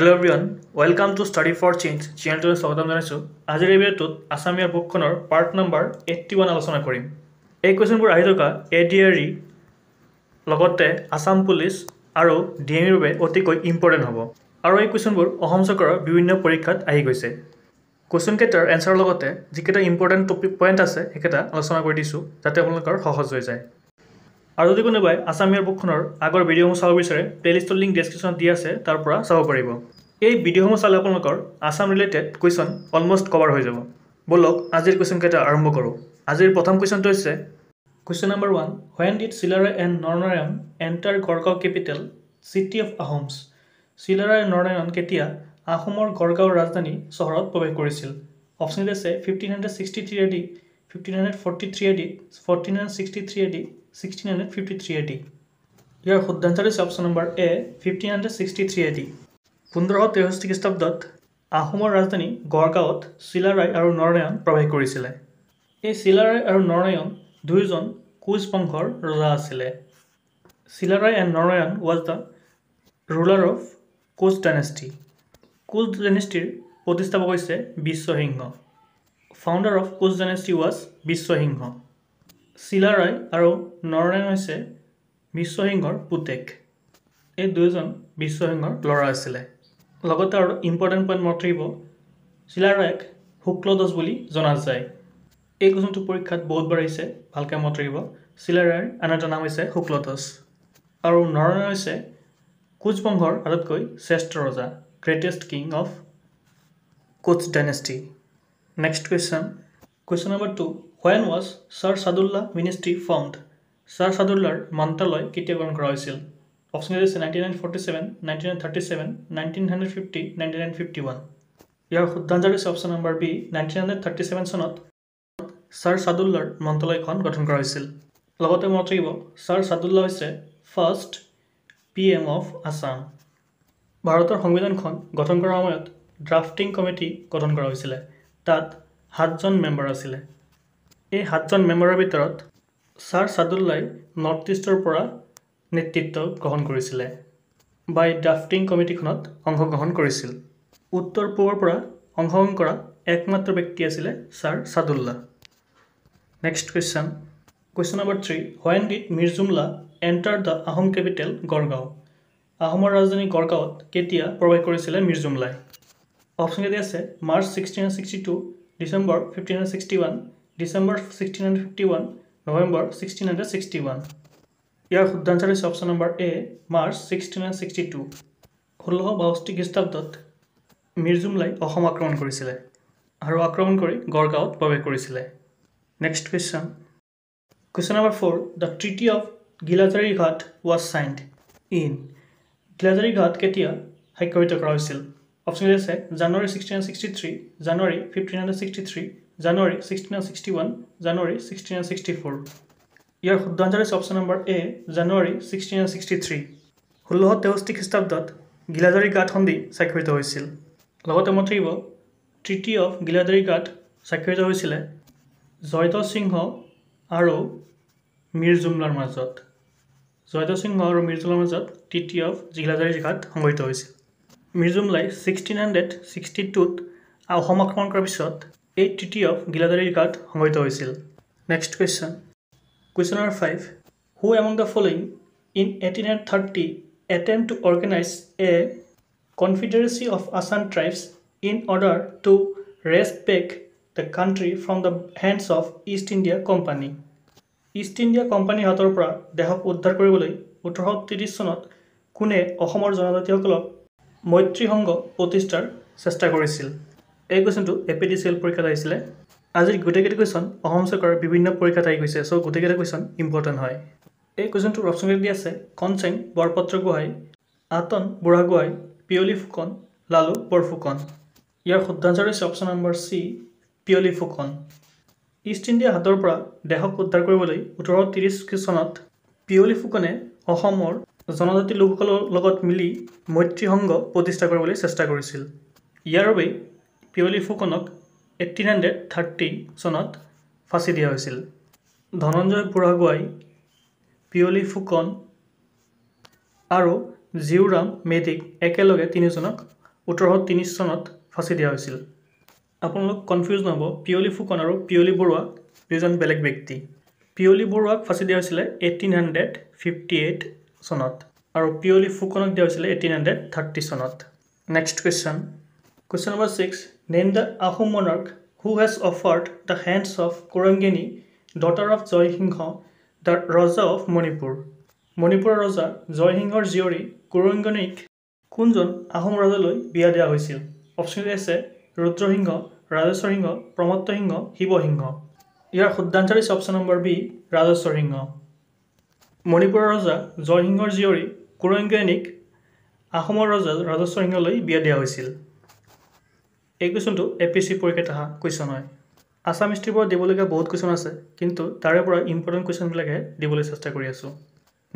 Hello' everyone welcome to study for change চেনেলটোলৈ স্বাগতম জনাইছোঁ আজিৰ ভিডিঅ'টোত আছামীয়া বুকখনৰ পাৰ্ট নম্বৰ এইট্টি ওৱান আলোচনা কৰিম এই কুৱেশ্যনবোৰ আহি থকা এ ডি আৰ ই লগতে আছাম পুলিচ আৰু ডি এম ইৰ বাবে অতিকৈ ইম্পৰ্টেণ্ট হ'ব আৰু এই কুৱেশ্যনবোৰ অসম চৰকাৰৰ বিভিন্ন পৰীক্ষাত আহি গৈছে কুৱেশ্যনকেইটাৰ এনচাৰৰ লগতে যিকেইটা ইম্পৰ্টেণ্ট টপিক পইণ্ট আছে সেইকেইটা আলোচনা কৰি দিছোঁ যাতে আপোনালোকৰ সহজ হৈ যায় আৰু যদি কোনোবাই আছামীয়াৰ বুকখনৰ আগৰ ভিডিঅ'সমূহ চাব বিচাৰে প্লে'লিষ্টৰ লিংক ডেছক্ৰিপশ্যনত দি আছে তাৰ পৰা চাব পাৰিব এই ভিডিঅ'সমূহ চালে আপোনালোকৰ Assam related question almost cover হৈ যাব বলক আজিৰ কুৱেশ্যনকেইটা আৰম্ভ কৰোঁ আজিৰ প্ৰথম কুৱেশ্যনটো হৈছে question number one when did Chilarai and Naranarayan enter Gargaon capital city of Ahoms Chilarai and Naranarayan কেতিয়া আহোমৰ গড়গাঁও ৰাজধানী চহৰত প্ৰৱেশ কৰিছিল অপশ্যন আছে fifteen hundred sixty three AD fifteen hundred forty three AD fourteen hundred sixty three AD 1600-5380. ইয়াৰ শুদ্ধ আঞ্চল হৈছে option number A fifteen hundred sixty three AD পোন্ধৰশ তেষষ্ঠি খ্ৰীষ্টাব্দত আহোমৰ ৰাজধানী গড়গাঁৱত চিলাৰায় আৰু নৰনায়ণ প্ৰৱেশ কৰিছিলে এই চিলাৰায় আৰু নৰনায়ণ দুয়োজন কোচ বংশৰ ৰজা আছিলে Chilarai and Naranarayan was the ruler of Koch dynasty Koch ডাইনেষ্টিৰ প্ৰতিষ্ঠাপক হৈছে Biswasingha founder of Koch dynasty was Biswasingha Chilarai আৰু নৰনাৰায়ণ হৈছে বিশ্বসিংহৰ পুতেক এই দুয়োজন বিশ্বসিংহৰ ল'ৰা আছিলে লগতে আৰু ইম্পৰ্টেণ্ট পইণ্ট মনত থাকিব চিলাৰয়ক শুক্লদছ বুলি জনা যায় এই কুৱেশ্যনটো পৰীক্ষাত বহুত বাঢ়িছে ভালকৈ মনত থাকিব চিলাৰয়ৰ আন এটা নাম হৈছে শুক্লদছ আৰু নৰনাৰায়ণ হৈছে কোচ বংশৰ আটাইতকৈ শ্ৰেষ্ঠ ৰজা greatest king of Koch dynasty next question question number two when was Sir Saadullah ministry found Sir ছাদুল্লাৰ মন্ত্ৰালয় কেতিয়া গ্ৰহণ কৰা হৈছিল অপশ্যন হৈছে ninety nine forty seven ninety nine thirty seven nineteen hundred fifty ninety nine fifty one ইয়াৰ শুদ্ধ answer হৈছে option number B nineteen hundred thirty seven চনত ছাৰ ছাদুল্লাৰ মন্ত্ৰালয়খন গঠন কৰা হৈছিল লগতে মনত থাকিব ছাৰ ছাদুল্লাহ হৈছে first P M of Assam ভাৰতৰ সংবিধানখন গঠন কৰাৰ সময়ত ড্ৰাফটিং কমিটি গঠন কৰা হৈছিলে তাত সাতজন মেম্বাৰ আছিলে এই সাতজন মেম্বাৰৰ ভিতৰত ছাৰ চাদুল্লাই নৰ্থ ইষ্টৰ পৰা নেতৃত্ব গ্ৰহণ কৰিছিলে বাই ড্ৰাফটিং কমিটিখনত অংশগ্ৰহণ কৰিছিল উত্তৰ পূবৰ পৰা অংশগ্ৰহণ কৰা একমাত্ৰ ব্যক্তি আছিলে Sir Saadulla next question question number three when did Mir Jumla enter the Ahom capital Gargaon আহোমৰ ৰাজধানী গড়গাঁৱত কেতিয়া প্ৰৱেশ কৰিছিলে মিৰ্জুমলাই অপশ্যন কেইটা আছে March sixteen hundred sixty two December fifteen hundred sixty one December sixteen hundred fifty one November sixteen hundred sixty one ইয়াৰ শুদ্ধ আঞ্চাৰ হৈছে option number A March sixteen hundred sixty two ষোল্লশ বাষষ্ঠি খ্ৰীষ্টাব্দত মিৰ্জুমলাই অসম আক্ৰমণ কৰিছিলে আৰু আক্ৰমণ কৰি গড়গাঁৱত প্ৰৱেশ কৰিছিলে next question question number four the treaty of Ghilajharighat was ছাইণ্ড in গিলাজাৰী ঘাট কেতিয়া স্বাক্ষৰিত কৰা হৈছিল অপশ্যন হৈছে January sixteen hundred sixty three January fifteen hundred sixty three January sixteen আৰু ছিক্সটি ওৱান জানুৱাৰী ছিক্সটিন আৰু ছিক্সটি ফ'ৰ ইয়াৰ শুদ্ধ আঞ্চাৰ হৈছে option number A January sixteen আৰু ছিক্সটি থ্ৰী ষোল্লশ তেষষ্ঠি খ্ৰীষ্টাব্দত গিলাজাৰী গাঁত সন্ধি স্বাক্ষৰিত হৈছিল লগতে মনত থাকিব ট্ৰিটি অফ গিলাজাৰী গাঁত স্বাক্ষৰিত হৈছিলে জয়ত সিংহ আৰু মীৰ জুমলাৰ মাজত জয়ত সিংহ আৰু মীৰ জুমলাৰ মাজত ট্ৰিটি অফ গাঁত সংঘটিত হৈছিল মীৰ ছিক্সটিন হাণ্ড্ৰেড ছিক্সটি টুত অসম আক্ৰমণ কৰাৰ পিছত এই তৃতীয় গিলাদাৰীৰ গাত সংঘটিত হৈছিল next question question number five who among the following in eighteen and thirty attempt to organize a confederacy of Assam tribes in order to wrest back the country from the hands of East India company East India কোম্পানীৰ হাতৰ পৰা দেহক উদ্ধাৰ কৰিবলৈ ওঠৰশ ত্ৰিছ চনত কোনে অসমৰ জনজাতিসকলক মৈত্ৰীসংঘ প্ৰতিষ্ঠাৰ চেষ্টা কৰিছিল এই কুৱেশ্যনটো A P D C L পৰীক্ষাত আহিছিলে আজি গোটেইকেইটা কুৱেশ্যন অসম চৰকাৰৰ বিভিন্ন পৰীক্ষাত আহি গৈছে চ' গোটেইকেইটা কুৱেশ্যন ইম্পৰ্টেণ্ট হয় এই কুৱেশ্যনটোৰ অপশ্যনকেইটা দি আছে কনচেং বৰপত্ৰ গোহাঁই আতন বুঢ়াগোহাঁই পিয়লি ফুকন লালু বৰফুকন ইয়াৰ শুদ্ধ আঞ্চাৰ হৈছে option number C Piyoli Phukan East India হাতৰ পৰা দেশক উদ্ধাৰ কৰিবলৈ ওঠৰশ ত্ৰিছ চনত পিয়লি ফুকনে অসমৰ জনজাতি লোকসকলৰ লগত মিলি মৈত্ৰী সংঘ প্ৰতিষ্ঠা কৰিবলৈ চেষ্টা কৰিছিল ইয়াৰ বাবেই পিয়লি ফুকনক এইটিন হাণ্ড্ৰেড থাৰ্টি চনত ফাঁচি দিয়া হৈছিল ধনঞ্জয় বুঢ়াগোহাঁই পিয়লি ফুকন আৰু জিউৰাম মেধিক একেলগে তিনিজনক ওঠৰশ তিনি চনত ফাঁচি দিয়া হৈছিল আপোনালোক কনফিউজ নহ'ব পিয়লি ফুকন আৰু পিয়লি বৰুৱা দুয়োজন বেলেগ ব্যক্তি পিয়লি বৰুৱাক ফাঁচি দিয়া হৈছিলে এইটিন হাণ্ড্ৰেড ফিফটি এইট চনত আৰু পিয়লি ফুকনক দিয়া হৈছিলে এইটিন হাণ্ড্ৰেড থাৰ্টি চনত next question question number six than the Ahu monarch who has offered the hands of Kurangini, daughter of Joyhingha, the Raja of Manipur. Manipur Raja Joyhingha's jewelry Kurangini Kunjon Ahum Radaloi Biadia Hussil. Option A say Rudrohingha, Radhasarhingha, Pramatohingha, Hibohingha. Here Huddantar is option number B Radhasarhingha. Manipur Raja Joyhingha's jewelry Kurangini Ahum Raja Radhasarhingha Loi Biadia Hussil. এই কুৱেশ্যনটো A P C পৰীক্ষাত অহা question হয় আছাম হিষ্ট্ৰীৰ পৰা দিবলগীয়া বহুত question আছে কিন্তু তাৰে পৰা ইম্পৰ্টেণ্ট কুৱেশ্যনবিলাকহে দিবলৈ চেষ্টা কৰি আছোঁ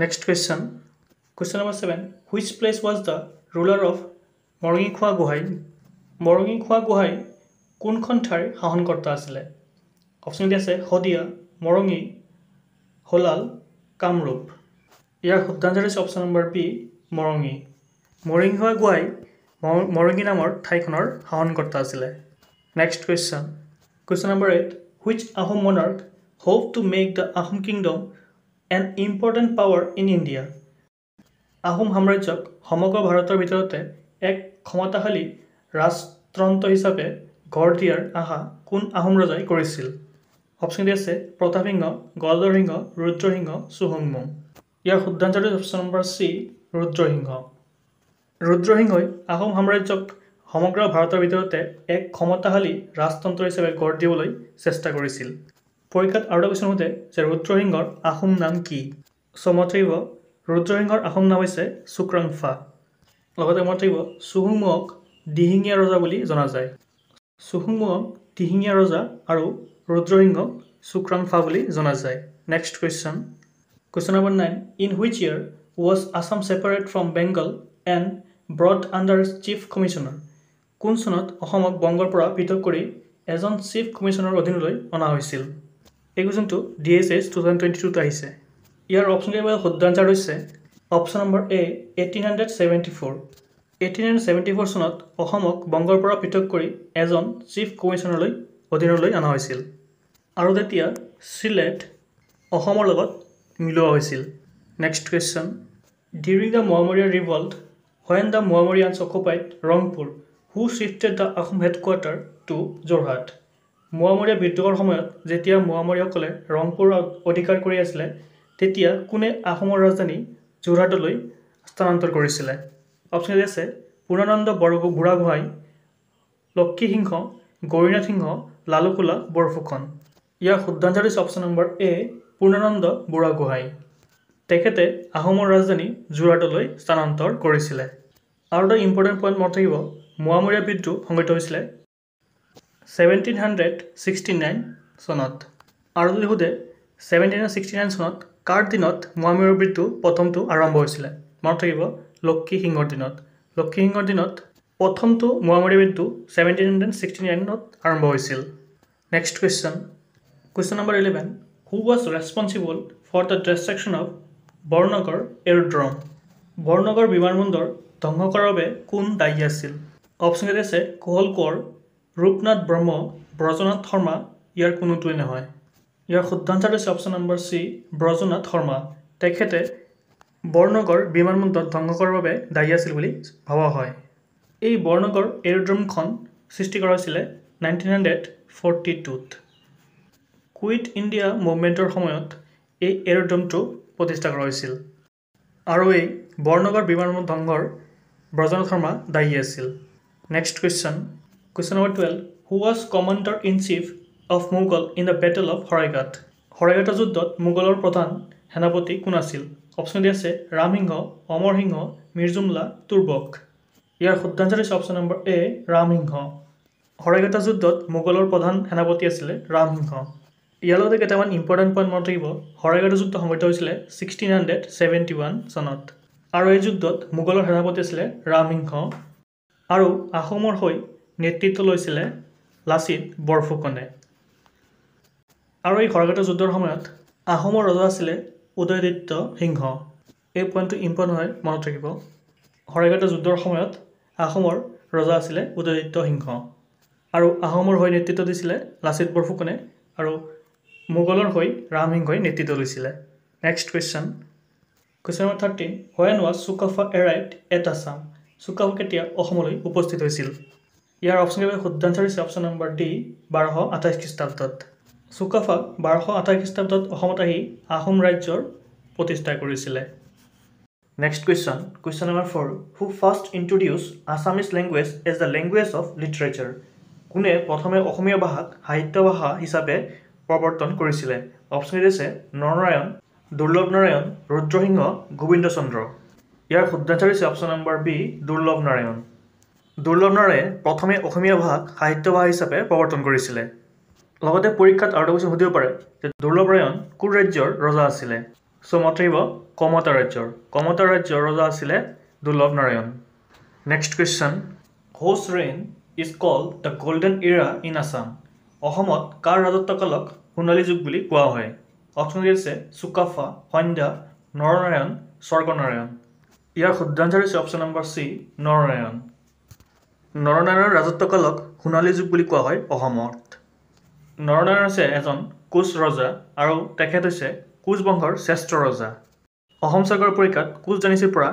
next question question number seven which place was the ruler of Morangi Morangikhowa Gohain Khowa Gohain কোনখন ঠাইৰ শাসনকৰ্তা আছিলে অপশ্যন দি আছে শদিয়া মৰঙি হোলাল কামৰূপ ইয়াৰ শুদ্ধান্তৰ হৈছে option number B Morangi Morangikhowa Gohain Morangi নামৰ ঠাইখনৰ শাসনকৰ্তা আছিলে next question question number eight which Ahom monarch hope to make the Ahom kingdom an important power in India Ahom সাম্ৰাজ্যক সমগ্ৰ ভাৰতৰ ভিতৰতে এক ক্ষমতাশালী ৰাজতন্ত্ৰ হিচাপে গঢ় দিয়াৰ আশা কোন আহোম ৰজাই কৰিছিল অপশ্যন ডি আছে প্ৰতাপসিংহ গলদৰসিংহ ৰুদ্ৰসিংহ চুহংমুং ইয়াৰ শুদ্ধাঞ্চলটো অপশ্যন নম্বৰ চি ৰুদ্ৰসিংহ ৰুদ্ৰসিংহই আহোম সাম্ৰাজ্যক সমগ্ৰ ভাৰতৰ ভিতৰতে এক ক্ষমতাশালী ৰাজতন্ত্ৰ হিচাপে গঢ় দিবলৈ চেষ্টা কৰিছিল পৰীক্ষাত আৰু এটা কৈছে সোধে যে ৰুদ্ৰসিংহৰ আহোম নাম কি চমত থাকিব ৰুদ্ৰসিংহৰ আহোম নাম হৈছে চুক্ৰাংফা লগতে মনত থাকিব চুহুংমুহক দিহিঙীয়া ৰজা বুলি জনা যায় চুহুংমুহক দিহিঙীয়া ৰজা আৰু ৰুদ্ৰসিংহক চুক্ৰাংফা বুলি জনা যায় next question question number nine in which year was Assam separate from Bengal and brought under chief commissioner কোন চনত অসমক বংগৰ পৰা পৃথক কৰি এজন চিফ কমিশ্যনাৰৰ অধীনলৈ অনা হৈছিল এই কুৱেশ্যনটো D S S two thousand twenty টুত আহিছে ইয়াৰ অপশ্যন শুদ্ধ হৈছে option number A eighteen hundred seventy four eighteen hundred seventy four চনত অসমক বংগৰ পৰা পৃথক কৰি এজন চিফ কমিশ্যনাৰলৈ অধীনলৈ অনা হৈছিল আৰু তেতিয়া চিলেট অসমৰ লগত মিলোৱা হৈছিল next question during the Moamoria revolt when the Moamorians চকোপাইত Rangpur who shifted the Ahom headquarter to Jorhat Moamoria বিদ্ৰোহৰ সময়ত যেতিয়া মোৱামৰীসকলে ৰংপুৰ অধিকাৰ কৰি আছিলে তেতিয়া কোনে আহোমৰ ৰাজধানী যোৰহাটলৈ স্থানান্তৰ কৰিছিলে অপশ্যন আছে পূৰ্ণানন্দ বৰগো বুঢ়াগোহাঁই লক্ষীসিংহ গৌৰীনাথ সিংহ লালুকোলা বৰফুকন ইয়াৰ শুদ্ধান্ত হৈছে option number A Purnananda Burhagohain তেখেতে আহোমৰ ৰাজধানী যোৰহাটলৈ স্থানান্তৰ কৰিছিলে আৰু এটা ইম্পৰ্টেণ্ট পইণ্ট মনত থাকিব মোৱামৰীয়া বিদ্ৰোহ সংঘটিত হৈছিলে ছেভেণ্টিন হাণ্ড্ৰেড ছিক্সটি নাইন চনত আৰু যদি সোধে ছেভেণ্টিন ছিক্সটি নাইন চনত কাৰ দিনত মোৱামৰীয়া বিদ্ৰোহ প্ৰথমটো আৰম্ভ হৈছিলে মনত থাকিব লক্ষী সিংহৰ দিনত লক্ষী সিংহৰ দিনত প্ৰথমটো মোৱামৰীয়া বিদ্ৰোহ ছেভেণ্টিন হাণ্ড্ৰেড ছিক্সটি নাইনত আৰম্ভ হৈছিল next question question number eleven who was responsible for the destruction of Bornagar aerodrome Bornagar বিমানবন্দৰ ধ্বংস কৰাৰ বাবে কোন দায়ী আছিল অপশ্যন এটা আছে কোহল কোঁৱৰ ৰূপনাথ ব্ৰহ্ম ব্ৰজনাথ শৰ্মা ইয়াৰ কোনোটোৱেই নহয় ইয়াৰ শুদ্ধ আঞ্চাৰটো হৈছে option number C Brajanath Sharma তেখেতে বৰনগৰ বিমানবন্দৰ ধ্বংস কৰাৰ বাবে দায়ী আছিল বুলি ভবা হয় এই বৰনগৰ এয়াৰড্ৰমখন সৃষ্টি কৰা হৈছিলে নাইনটিন হাণ্ড্ৰেড ফৰ্টি টুত কুইট ইণ্ডিয়া মুভমেণ্টৰ সময়ত এই এয়াৰড্ৰমটো প্ৰতিষ্ঠা কৰা হৈছিল আৰু এই বৰনগৰ বিমান ধংসৰ ব্ৰজন শৰ্মা দায়ী আছিল next question question number twelve who was commander in chief of Mughal in the battle of হৰাইঘাট হৰাইঘাটৰ যুদ্ধত মোগলৰ প্ৰধান সেনাপতি কোন আছিল অপশ্যন দি আছে ৰামসিংহ অমৰসিংহ অমৰ মিৰ্জুমলা তুৰ্বক ইয়াৰ শুদ্ধাঞ্চল হৈছে option number A Ramsingha Singha যুদ্ধত মোগলৰ প্ৰধান সেনাপতি আছিলে ৰামসিংহ ইয়াৰ লগতে কেইটামান ইম্পৰ্টেণ্ট পইণ্ট মনত থাকিব শৰাইঘাটৰ যুদ্ধ সংঘটিত হৈছিলে ছিক্সটিন হাণ্ড্ৰেড ছেভেণ্টি ওৱান চনত আৰু এই যুদ্ধত মোগলৰ সেনাপতি আছিলে ৰামসিংহ আৰু আহোমৰ হৈ নেতৃত্ব লৈছিলে লাচিত বৰফুকনে আৰু এই শৰাইঘাটৰ যুদ্ধৰ সময়ত আহোমৰ ৰজা আছিলে উদয়দিত্য সিংহ এই পইণ্টটো ইম্পৰ্টেণ্ট হয় মনত থাকিব শৰাইঘাটৰ যুদ্ধৰ সময়ত আহোমৰ ৰজা আছিলে উদয়দিত্য সিংহ আৰু আহোমৰ হৈ নেতৃত্ব দিছিলে লাচিত বৰফুকনে আৰু মোগলৰ হৈ ৰাম সিংহই নেতৃত্ব লৈছিলে next question question number thirteen when was Sukapha arrived at Assam Sukapha কেতিয়া অসমলৈ উপস্থিত হৈছিল ইয়াৰ অপশ্যন অপশ্যনকেইটা শুদ্ধ আঞ্চাৰ হৈছে অপশ্যন নম্বৰ ডি বাৰশ আঠাইছ খ্ৰীষ্টাব্দত চুকাফা বাৰশ আঠাইছ খ্ৰীষ্টাব্দত অসমত আহি আহোম ৰাজ্যৰ প্ৰতিষ্ঠা কৰিছিলে next question question number four who first introduce Assamese language as the language of literature কোনে প্ৰথমে অসমীয়া ভাষাক সাহিত্য ভাষা হিচাপে প্ৰৱৰ্তন কৰিছিলে অপশ্যন আছে নৰনাৰায়ণ দুৰ্লভ নাৰায়ণ ৰুদ্ৰসিংহ গোবিন্দ চন্দ্ৰ ইয়াৰ শুদ্ধাৰ্থ হৈছে অপশ্যন নম্বৰ বি দুৰ্লভ নাৰায়ণ দুৰ্লভ নাৰায়ণে প্ৰথমে অসমীয়া ভাষাক সাহিত্য ভাষা হিচাপে প্ৰৱৰ্তন কৰিছিলে লগতে পৰীক্ষাত আৰু এটা কৈছে সুধিব পাৰে যে দুৰ্লভ নাৰায়ণ কোন ৰাজ্যৰ ৰজা আছিলে চ' মত থাকিব কমতা ৰাজ্যৰ কমতা ৰাজ্যৰ ৰজা আছিলে Durlabh Narayan next question whose reign is called the golden era in Assam অসমত কাৰ ৰাজত্বকালক সোণালী যুগ বুলি কোৱা হয় অপশ্যনটি হৈছে চুকাফা সন্ধ্যা নৰনাৰায়ণ স্বৰ্গনাৰায়ণ ইয়াৰ শুদ্ধাঞ্চল হৈছে অপশ্যন নম্বৰ চি নৰনাৰায়ণ নৰনাৰায়ণৰ ৰাজত্বকালক সোণালী যুগ বুলি কোৱা হয় অসমত নৰনাৰায়ণ হৈছে এজন কোচ ৰজা আৰু তেখেত হৈছে কোচ বংশৰ শ্ৰেষ্ঠ ৰজা অসম চৰকাৰৰ পৰীক্ষাত কোচ ডানিচিৰ পৰা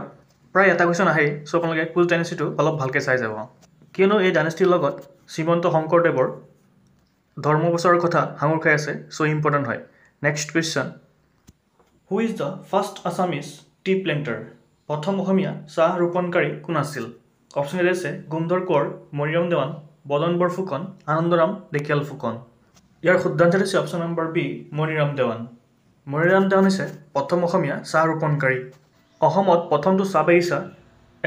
প্ৰায় এটা কুৱেশ্যন আহেই চ' আপোনালোকে কোচ ডানিচিটো অলপ ভালকৈ চাই যাব কিয়নো এই ডানিষ্টিৰ লগত শ্ৰীমন্ত শংকৰদেৱৰ ধৰ্মবচৰৰ কথা সাঙুৰ খাই আছে চ' ইম্পৰ্টেণ্ট হয় next question who is the first Assamese tea planter প্ৰথম অসমীয়া চাহ ৰোপণকাৰী কোন আছিল অপশ্যন এ আছে গুমধৰ কোঁৱৰ মৰিৰাম দেৱান বদন বৰফুকন আনন্দৰাম ঢেকিয়াল ফুকন ইয়াৰ সিদ্ধান্ত হৈছে option number B Maniram Dewan Maniram Dewan হৈছে প্ৰথম অসমীয়া চাহ ৰোপণকাৰী অসমত প্ৰথমটো চাহ বাগিচা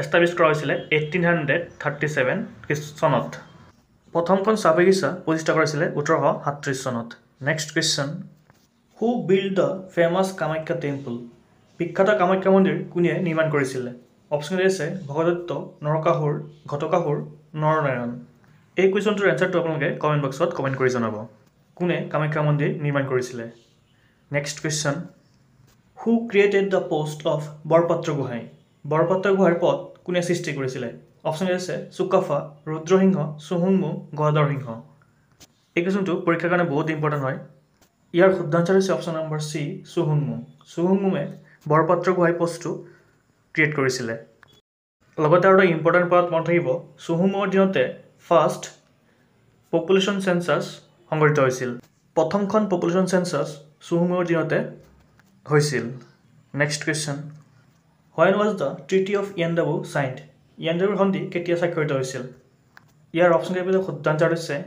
এষ্টাব্লিছ কৰা হৈছিলে এইটিন হাণ্ড্ৰেড থাৰ্টি ছেভেন চনত প্ৰথমখন চাহ বাগিচা প্ৰতিষ্ঠা কৰিছিলে ওঠৰশ সাতত্ৰিছ চনত next question who build the famous Kamakhya temple বিখ্যাত কামাখ্যা মন্দিৰ কোনে নিৰ্মাণ কৰিছিলে অপশ্যনটি আছে ভগদত্ত নৰকাসুৰ ঘটকাসুৰ নৰনাৰায়ণ এই কুৱেশ্যনটোৰ এনচাৰটো আপোনালোকে কমেণ্ট বক্সত কমেণ্ট কৰি জনাব কোনে কামাখ্যা মন্দিৰ নিৰ্মাণ কৰিছিলে next question who created the post of Borpatra Gohain Borpatra গোহাঁইৰ পথ কোনে সৃষ্টি কৰিছিলে অপশ্যন আছে চুকাফা ৰুদ্ৰসিংহ চুহুংমু গদৰ সিংহ এই কুৱেশ্যনটো পৰীক্ষাৰ কাৰণে বহুত ইম্পৰ্টেণ্ট হয় ইয়াৰ শুদ্ধ আঞ্চাৰ হৈছে অপশ্যন নম্বৰ চি চুহুংমু চুহুংমুমে বৰপাত্ৰ গোহাই পষ্টটো ক্ৰিয়েট কৰিছিলে লগতে আৰু এটা ইম্পৰ্টেণ্ট পাৰ্ট মন থাকিব চুহুংমুমৰ দিনতে ফাৰ্ষ্ট পপুলেশ্যন চেঞ্চাছ সংঘটিত হৈছিল প্ৰথমখন পপুলেশ্যন চেঞ্চাছ চুহুংমুমৰ দিনতে হৈছিল next question when was the treaty of Yandabo signed ইয়ানজাগুৰ সন্ধি কেতিয়া স্বাক্ষৰিত হৈছিল ইয়াৰ অপশ্যনকেইটা শুদ্ধ আঞ্চাৰ হৈছে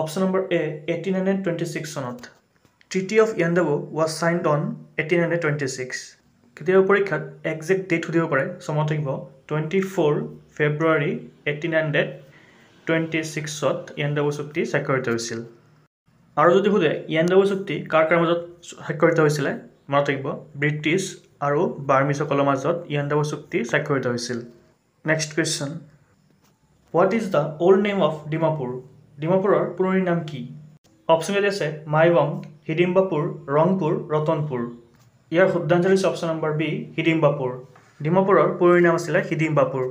option number A eighteen hundred twenty six চনত treaty of Yandabo was signed on eighteen hundred twenty six কেতিয়াবা পৰীক্ষাত একজেক্ট ডেট সুধিব পাৰে চমত থাকিব twenty four February eighteen hundred twenty ছিক্সত ইয়ানডাবু চুক্তি স্বাক্ষৰিত হৈছিল আৰু যদি সোধে ইয়ানডাবু চুক্তি কাৰ কাৰ মাজত স্বাক্ষৰিত হৈছিলে মনত থাকিব ব্ৰিটিছ আৰু বাৰ্মিছসকলৰ মাজত ইয়ানডাবু চুক্তি স্বাক্ষৰিত হৈছিল next question what is the old name of Dimapur ডিমাপুৰৰ পুৰণি নাম কি অপশ্যন এটি আছে মাইৱং হিডিম্বাপুৰ ৰংপুৰ ৰতনপুৰ ইয়াৰ শুদ্ধাঞ্জলি হৈছে অপশ্যন নম্বৰ বি হিডিম্বাপুৰ ডিমাপুৰৰ পুৰণি নাম আছিলে হিডিম্বাপুৰ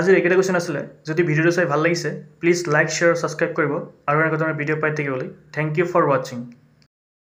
আজিৰ একেটা কুৱেশ্যন আছিলে যদি ভিডিঅ'টো চাই ভাল লাগিছে প্লিজ লাইক শ্বেয়াৰ ছাবস্ক্ৰাইব কৰিব আৰু এনেকুৱা ধৰণৰ ভিডিঅ' পাই থাকিবলৈ থেংক ইউ ফৰ ৱাচিং